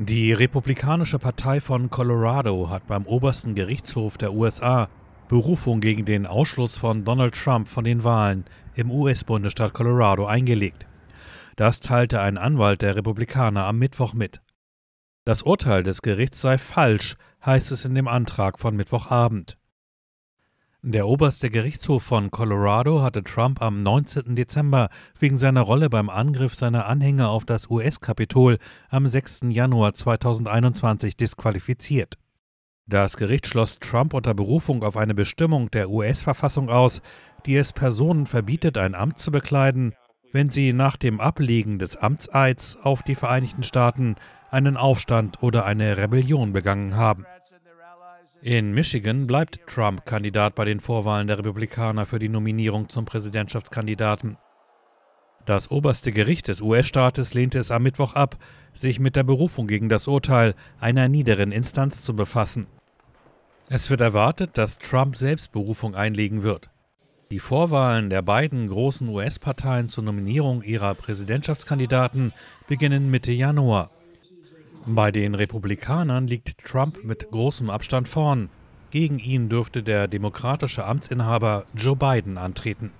Die Republikanische Partei von Colorado hat beim obersten Gerichtshof der USA Berufung gegen den Ausschluss von Donald Trump von den Wahlen im US-Bundesstaat Colorado eingelegt. Das teilte ein Anwalt der Republikaner am Mittwoch mit. Das Urteil des Gerichts sei falsch, heißt es in dem Antrag von Mittwochabend. Der oberste Gerichtshof von Colorado hatte Trump am 19. Dezember wegen seiner Rolle beim Angriff seiner Anhänger auf das US-Kapitol am 6. Januar 2021 disqualifiziert. Das Gericht schloss Trump unter Berufung auf eine Bestimmung der US-Verfassung aus, die es Personen verbietet, ein Amt zu bekleiden, wenn sie nach dem Ablegen des Amtseids auf die Vereinigten Staaten einen Aufstand oder eine Rebellion begangen haben. In Michigan bleibt Trump Kandidat bei den Vorwahlen der Republikaner für die Nominierung zum Präsidentschaftskandidaten. Das oberste Gericht des US-Staates lehnte es am Mittwoch ab, sich mit der Berufung gegen das Urteil einer niederen Instanz zu befassen. Es wird erwartet, dass Trump selbst Berufung einlegen wird. Die Vorwahlen der beiden großen US-Parteien zur Nominierung ihrer Präsidentschaftskandidaten beginnen Mitte Januar. Bei den Republikanern liegt Trump mit großem Abstand vorn. Gegen ihn dürfte der demokratische Amtsinhaber Joe Biden antreten.